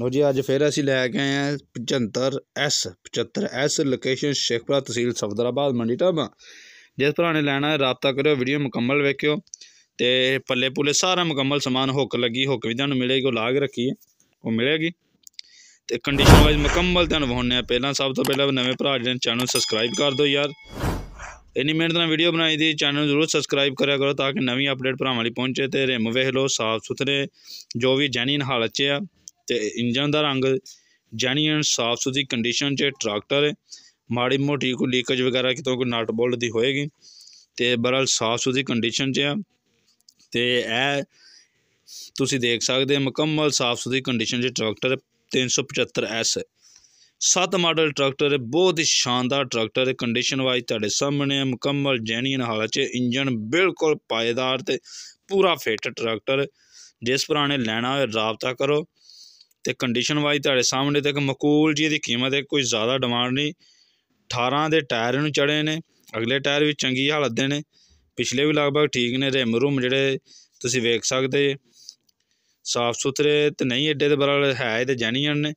ਲੋ ਜੀ ਅੱਜ ਫਿਰ ਅਸੀਂ ਲੈ ਕੇ ਆਏ ਆ 75 ਐਸ 75 ਐਸ ਲੋਕੇਸ਼ਨ ਸ਼ੇਖਪੁਰਾ ਤਹਿਸੀਲ ਸਫਦਰਾਬਾਦ ਮੰਡੀ ਟਾਬਾ ਜਿਸ ਭਰਾ ਨੇ ਲੈਣਾ ਹੈ ਰਾਬਤਾ ਕਰਿਓ ਵੀਡੀਓ ਮੁਕੰਮਲ ਵੇਖਿਓ ਤੇ ਪੱਲੇ ਪੁੱਲੇ ਸਾਰਾ ਮੁਕੰਮਲ ਸਮਾਨ ਹੁੱਕ ਲੱਗੀ ਹੁੱਕ ਵੀ ਤੁਹਾਨੂੰ ਮਿਲੇਗੀ ਉਹ ਲਾਗ ਰੱਖੀ ਹੈ ਉਹ ਮਿਲੇਗੀ ਤੇ ਕੰਡੀਸ਼ਨ ਵਾਈਜ਼ ਮੁਕੰਮਲ ਤੁਹਾਨੂੰ ਵਹਾਉਣੇ ਆ ਪਹਿਲਾਂ ਸਭ ਤੋਂ ਪਹਿਲਾਂ ਨਵੇਂ ਭਰਾ ਜਿਹੜੇ ਚੈਨਲ ਸਬਸਕ੍ਰਾਈਬ ਕਰ ਦਿਓ ਯਾਰ ਇਨੀ ਮਿਹਨਤ ਨਾਲ ਵੀਡੀਓ ਬਣਾਈ ਦੀ ਚੈਨਲ ਨੂੰ ਜ਼ਰੂਰ ਸਬਸਕ੍ਰਾਈਬ ਕਰਿਆ ਕਰੋ ਤਾਂ ਕਿ ਨਵੀਂ ਅਪਡੇਟ ਭਰਾਵਾਂ ਲਈ ਪਹੁੰਚੇ ਤੇ ਰਿਮ ਵੇਖ ਲਓ ਸਾਫ ਸੁਥਰੇ ਜੋ ਵੀ ਜੈਨੀਨ ਹਾਲਤ 'ਚ ਆ ਤੇ ਇੰਜਨ ਦਾ ਰੰਗ ਜੈਨੀਅਨ ਸਾਫ ਸੁਥਰੀ ਕੰਡੀਸ਼ਨ 'ਚ ਟਰੈਕਟਰ ਹੈ ਮਾੜੀ ਮੋਟੀ ਕੋਈ ਲੀਕੇਜ ਵਗੈਰਾ ਕਿਤੋਂ ਕੋਈ ਨਟ ਬੋਲਟ ਦੀ ਹੋਏਗੀ ਤੇ ਬਰਲ ਸਾਫ ਸੁਥਰੀ ਕੰਡੀਸ਼ਨ 'ਚ ਆ ਤੇ ਇਹ ਤੁਸੀਂ ਦੇਖ ਸਕਦੇ ਮੁਕੰਮਲ ਸਾਫ ਸੁਥਰੀ ਕੰਡੀਸ਼ਨ 'ਚ ਟਰੈਕਟਰ 375S ਸੱਤ ਮਾਡਲ ਟਰੈਕਟਰ ਬਹੁਤ ਹੀ ਸ਼ਾਨਦਾਰ ਟਰੈਕਟਰ ਕੰਡੀਸ਼ਨ ਵਾਈਜ਼ ਤੁਹਾਡੇ ਸਾਹਮਣੇ ਹੈ ਮੁਕੰਮਲ ਜੈਨੀਅਨ ਹਾਲਾ 'ਚ ਇੰਜਨ ਬਿਲਕੁਲ ਪਾਇਦਾਰ ਤੇ ਪੂਰਾ ਫਿੱਟ ਟਰੈਕਟਰ ਜਿਸ ਪੁਰਾਣੇ ਲੈਣਾ ਹੋਵੇ ਰਾਬਤਾ ਕਰੋ ਤੇ ਕੰਡੀਸ਼ਨ ਵਾਈਜ਼ ਤੁਹਾਡੇ ਸਾਹਮਣੇ ਇੱਕ ਮਕੂਲ ਜੀ ਦੀ ਕੀਮਤ ਹੈ ਕੋਈ ਜ਼ਿਆਦਾ ਡਿਮਾਂਡ ਨਹੀਂ 18 ਦੇ ਟਾਇਰ ਨੂੰ ਚੜੇ ਨੇ ਅਗਲੇ ਟਾਇਰ ਵੀ ਚੰਗੀ ਹਾਲਤ ਦੇ ਨੇ ਪਿਛਲੇ ਵੀ ਲਗਭਗ ਠੀਕ ਨੇ ਰਿਮ ਰੂਮ ਜਿਹੜੇ ਤੁਸੀਂ ਵੇਖ ਸਕਦੇ ਸਾਫ ਸੁਥਰੇ ਤੇ ਨਹੀਂ ਏਡੇ ਦੇ ਬਰਾਲ ਹੈ ਤੇ ਜੈਨੀਅਨ ਨੇ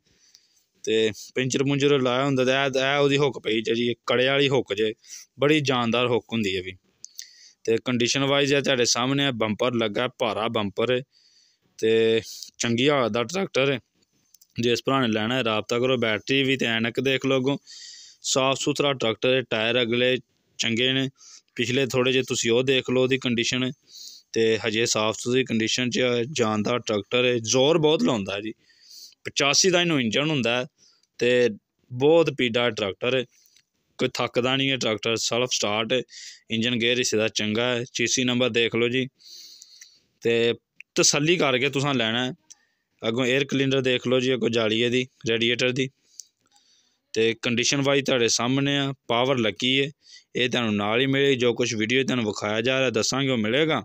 ਤੇ ਪਿੰਚਰ ਪੁੰਜਰ ਲਾਇਆ ਹੁੰਦਾ ਤੇ ਇਹ ਉਹਦੀ ਹੁੱਕ ਪਈ ਜੀ ਕੜੇ ਵਾਲੀ ਹੁੱਕ ਜੇ ਬੜੀ ਜਾਨਦਾਰ ਹੁੱਕ ਹੁੰਦੀ ਹੈ ਵੀ ਤੇ ਕੰਡੀਸ਼ਨ ਵਾਈਜ਼ ਹੈ ਤੁਹਾਡੇ ਸਾਹਮਣੇ ਬੰਪਰ ਲੱਗਾ ਭਾਰਾ ਬੰਪਰ ਤੇ ਚੰਗੀ ਹਾਲਤ ਦਾ ਟਰੈਕਟਰ ਹੈ ਜਿਸ ਭਰਾ ਨੇ ਲੈਣਾ ਹੈ ਰਾਬਤਾ ਕਰੋ ਬੈਟਰੀ ਵੀ ਤੇ ਐਨਕ ਦੇਖ लो ਸਾਫ ਸੁਥਰਾ ਟਰੈਕਟਰ ਦੇ ਟਾਇਰ ਅਗਲੇ ਚੰਗੇ ਨੇ ਪਿਛਲੇ ਥੋੜੇ ਜੇ ਤੁਸੀਂ ਉਹ ਦੇਖ ਲਓ ਉਹਦੀ ਕੰਡੀਸ਼ਨ ਤੇ ਹਜੇ ਸਾਫ ਸੁਥਰੀ ਕੰਡੀਸ਼ਨ 'ਚ ਜਾਂਦਾ ਟਰੈਕਟਰ ਹੈ ਜ਼ੋਰ ਬਹੁਤ ਲਾਉਂਦਾ ਜੀ 85 ਦਾ ਇਹਨੂੰ ਇੰਜਨ ਹੁੰਦਾ ਤੇ ਬਹੁਤ ਪੀੜਾ ਟਰੈਕਟਰ ਹੈ ਕੋਈ ਥੱਕਦਾ ਨਹੀਂ ਹੈ tractor self start engine gear ਇਸ ਦਾ ਚੰਗਾ ਹੈ ਚੀਸੀ ਨੰਬਰ ਦੇਖ ਲਓ ਜੀ ਤੇ ਤਸੱਲੀ ਕਰਕੇ ਤੁਸੀਂ ਲੈਣਾ ਹੈ ਅਗੋਂ 에어 ਕਲੀਨਰ ਦੇਖ ਲਓ ਜੀ ਕੋ ਜਾਲੀਏ ਦੀ ਰੈਡੀਏਟਰ ਦੀ ਤੇ ਕੰਡੀਸ਼ਨ ਵਾਈਜ਼ ਤੁਹਾਡੇ ਸਾਹਮਣੇ ਆ ਪਾਵਰ ਲੱਗੀ ਹੈ ਇਹ ਤੁਹਾਨੂੰ ਨਾਲ ਹੀ ਮਿਲੇ ਜੋ ਕੁਝ ਵੀਡੀਓ ਤੁਹਾਨੂੰ ਵਿਖਾਇਆ ਜਾ ਰਿਹਾ ਦੱਸਾਂਗੇ ਉਹ ਮਿਲੇਗਾ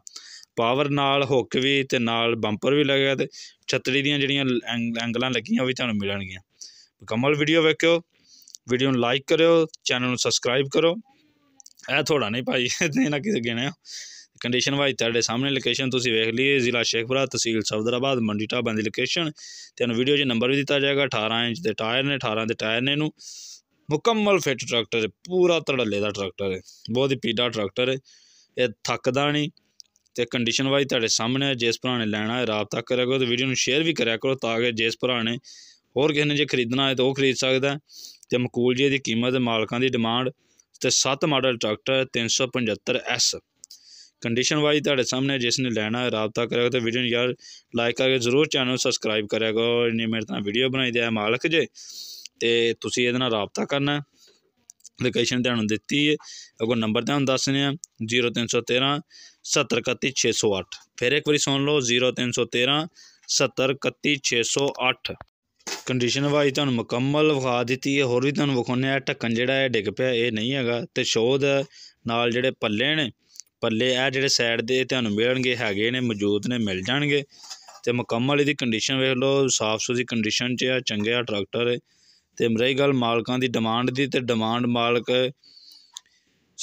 ਪਾਵਰ ਨਾਲ ਹੁੱਕ ਵੀ ਤੇ ਨਾਲ ਬੰਪਰ ਵੀ ਲੱਗਿਆ ਤੇ ਛਤਰੀ ਦੀਆਂ ਜਿਹੜੀਆਂ ਐਂਗਲਾਂ ਲੱਗੀਆਂ ਉਹ ਵੀ ਤੁਹਾਨੂੰ ਮਿਲਣਗੀਆਂ ਮੁਕੰਮਲ ਵੀਡੀਓ ਵੇਖਿਓ ਵੀਡੀਓ ਨੂੰ ਲਾਈਕ ਕਰਿਓ ਚੈਨਲ ਨੂੰ ਸਬਸਕ੍ਰਾਈਬ ਕਰੋ ਇਹ ਥੋੜਾ ਨਹੀਂ ਭਾਈ ਇਹ ਨਾ ਕਿਸੇ ਗਿਣਿਆ ਕੰਡੀਸ਼ਨ ਵਾਈਜ਼ ਤੁਹਾਡੇ ਸਾਹਮਣੇ ਲੋਕੇਸ਼ਨ ਤੁਸੀਂ ਵੇਖ ਲਈਏ ਜ਼ਿਲ੍ਹਾ ਸ਼ੇਖਪੁਰਾ ਤਹਿਸੀਲ ਸਫਦਰਾਬਾਦ ਮੰਡੀ ਢਾਬਾਂ ਦੀ ਲੋਕੇਸ਼ਨ ਤੁਹਾਨੂੰ ਵੀਡੀਓ 'ਚ ਨੰਬਰ ਵੀ ਦਿੱਤਾ ਜਾਏਗਾ 18 ਇੰਚ ਦੇ ਟਾਇਰ ਨੇ 18 ਦੇ ਟਾਇਰ ਨੇ ਇਹਨੂੰ ਮੁਕੰਮਲ ਫਿੱਟ ਟਰੈਕਟਰ ਹੈ ਪੂਰਾ ਤੜੱਲੇ ਦਾ ਟਰੈਕਟਰ ਹੈ ਬਹੁਤ ਹੀ ਪੀੜਾ ਟਰੈਕਟਰ ਹੈ ਇਹ ਥੱਕਦਾ ਨਹੀਂ ਤੇ ਕੰਡੀਸ਼ਨ ਵਾਈਜ਼ ਤੁਹਾਡੇ ਸਾਹਮਣੇ ਹੈ ਜਿਸ ਭਰਾ ਨੇ ਲੈਣਾ ਹੈ ਰਾਬਤਾ ਕਰਿਆ ਕਰੋ ਤੇ ਵੀਡੀਓ ਨੂੰ ਸ਼ੇਅਰ ਵੀ ਕਰਿਆ ਕਰੋ ਤਾਂ ਕਿ ਜਿਸ ਭਰਾ ਨੇ ਹੋਰ ਕਿਸੇ ਨੇ ਜੇ ਖਰੀਦਣਾ ਹੈ ਤਾਂ ਉਹ ਖਰੀਦ ਸਕਦਾ ਤੇ ਮਕੂਲ ਜੀ ਦੀ ਕੀਮਤ ਮਾਲਕਾਂ ਦੀ ਡਿਮਾਂਡ ਤੇ 7 model tractor 375 S condition wise ਤੁਹਾਡੇ ਸਾਹਮਣੇ ਜਿਸ ਨੇ ਲੈਣਾ ਹੈ ਰਾਬਤਾ ਕਰੇਗਾ ਤੇ ਵੀਡੀਓ ਨੂੰ ਯਾਰ ਲਾਈਕ ਕਰਕੇ ਜ਼ਰੂਰ ਚੈਨਲ ਨੂੰ ਸਬਸਕ੍ਰਾਈਬ ਕਰੇਗਾ ਇੰਨੀ ਮੇਰੇ ਤਾਂ ਵੀਡੀਓ ਬਣਾਈ ਦਿਆ ਮਾਲਕ ਜੇ ਤੇ ਤੁਸੀਂ ਇਹਦੇ ਨਾਲ ਰਾਬਤਾ ਕਰਨਾ ਲੋਕੇਸ਼ਨ ਤੁਹਾਨੂੰ ਦਿੱਤੀ ਹੈ ਅਗੋ ਨੰਬਰ ਤੁਹਾਨੂੰ ਦੱਸਨੇ ਆ 0313 7031608 ਫਿਰ ਇੱਕ ਵਾਰੀ ਸੁਣ ਲਓ 0313 7031608 ਕੰਡੀਸ਼ਨ ਵਾਈਜ਼ ਤੁਹਾਨੂੰ ਮੁਕੰਮਲ ਵਿਖਾ ਦਿੱਤੀ ਹੈ ਹੋਰ ਵੀ ਤੁਹਾਨੂੰ ਵਿਖਾਉਣੇ ਆ ਢੱਕਣ ਜਿਹੜਾ ਹੈ ਡਿੱਗ ਪਿਆ ਇਹ ਨਹੀਂ ਹੈਗਾ ਤੇ ਸ਼ੋਧ ਨਾਲ ਜਿਹੜੇ ਪੱਲੇ ਨੇ ਪੱਲੇ ਆ ਜਿਹੜੇ ਸਾਈਡ ਦੇ ਤੁਹਾਨੂੰ ਮਿਲਣਗੇ ਹੈਗੇ ਨੇ ਮੌਜੂਦ ਨੇ ਮਿਲ ਜਾਣਗੇ ਤੇ ਮੁਕੰਮਲ ਇਹਦੀ ਕੰਡੀਸ਼ਨ ਵੇਖ ਲਓ ਸਾਫ ਸੁਥਰੀ ਕੰਡੀਸ਼ਨ 'ਚ ਆ ਆ ਟਰੈਕਟਰ ਹੈ ਤੇ ਮਰਈ ਗੱਲ ਮਾਲਕਾਂ ਦੀ ਡਿਮਾਂਡ ਦੀ ਤੇ ਡਿਮਾਂਡ ਮਾਲਕ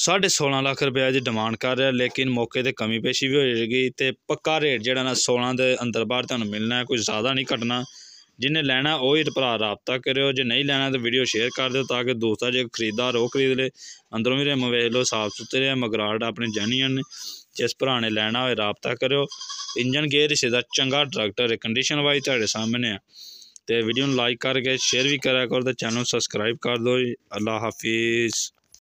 16.5 ਲੱਖ ਰੁਪਏ ਦੀ ਡਿਮਾਂਡ ਕਰ ਰਿਹਾ ਲੇਕਿਨ ਮੌਕੇ ਤੇ ਕਮੀ ਪੇਸ਼ੀ ਵੀ ਹੋ ਜਾਏਗੀ ਤੇ ਪੱਕਾ ਰੇਟ ਜਿਹੜਾ ਨਾ 16 ਦੇ ਅੰਦਰ ਬਾਹਰ ਤੁਹਾਨੂੰ ਮਿਲਣਾ ਕੋਈ ਜ਼ਿਆਦਾ ਨਹੀਂ ਘਟਣਾ ਜਿਹਨੇ ਲੈਣਾ ਉਹ ਹੀ ਭਰਾ ਰਾਬਤਾ ਕਰਿਓ ਜੇ ਨਹੀਂ ਲੈਣਾ ਤਾਂ ਵੀਡੀਓ ਸ਼ੇਅਰ ਕਰ ਦਿਓ ਤਾਂ ਕਿ ਦੋਸਤਾਂ ਜੇ ਖਰੀਦਦਾਰ ਉਹ ਖਰੀਦ ਲੇ ਅੰਦਰੋਂ ਵੀ ਰਿਮ ਵੇਖ ਲਓ ਸਾਫ ਸੁਥਰੇ ਆ ਮਗਰਾੜ ਆਪਣੇ ਜਾਨੀਆਂ ਨੇ ਜਿਸ ਭਰਾ ਨੇ ਲੈਣਾ ਹੋਏ ਰਾਬਤਾ ਕਰਿਓ ਇੰਜਨ ਗੇਅਰ ਇਸ ਦਾ ਚੰਗਾ ਟਰੈਕਟਰ ਹੈ ਕੰਡੀਸ਼ਨ ਵਾਈਜ਼ ਤੁਹਾਡੇ ਸਾਹਮਣੇ ਆ ਤੇ ਵੀਡੀਓ ਨੂੰ ਲਾਈਕ ਕਰਕੇ ਸ਼ੇਅਰ ਵੀ ਕਰਿਆ ਕਰੋ ਤੇ ਚੈਨਲ ਸਬਸਕ੍ਰਾਈਬ ਕਰ ਦਿਓ ਅੱਲਾ ਹਾਫਿਜ਼